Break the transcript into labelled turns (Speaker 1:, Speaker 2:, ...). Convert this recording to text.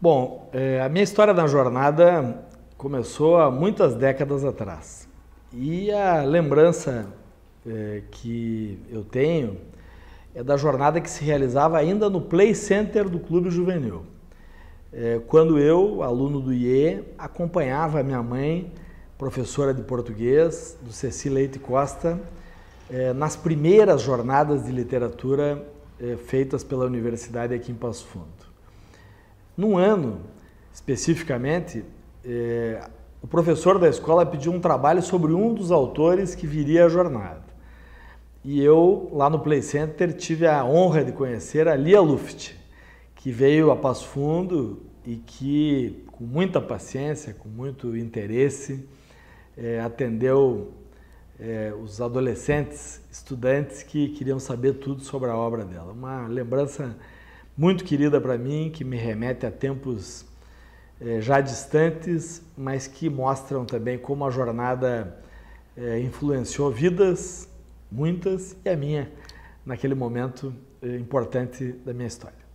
Speaker 1: Bom, é, a minha história na jornada começou há muitas décadas atrás. E a lembrança é, que eu tenho é da jornada que se realizava ainda no Play Center do Clube Juvenil. É, quando eu, aluno do IE, acompanhava minha mãe, professora de português, do Ceci Leite Costa, é, nas primeiras jornadas de literatura é, feitas pela universidade aqui em Passo Fundo. Num ano, especificamente, é, o professor da escola pediu um trabalho sobre um dos autores que viria à jornada. E eu, lá no Play Center, tive a honra de conhecer a Lia Luft, que veio a Passo Fundo e que, com muita paciência, com muito interesse, é, atendeu é, os adolescentes, estudantes que queriam saber tudo sobre a obra dela. Uma lembrança muito querida para mim, que me remete a tempos é, já distantes, mas que mostram também como a jornada é, influenciou vidas, muitas, e a minha, naquele momento importante da minha história.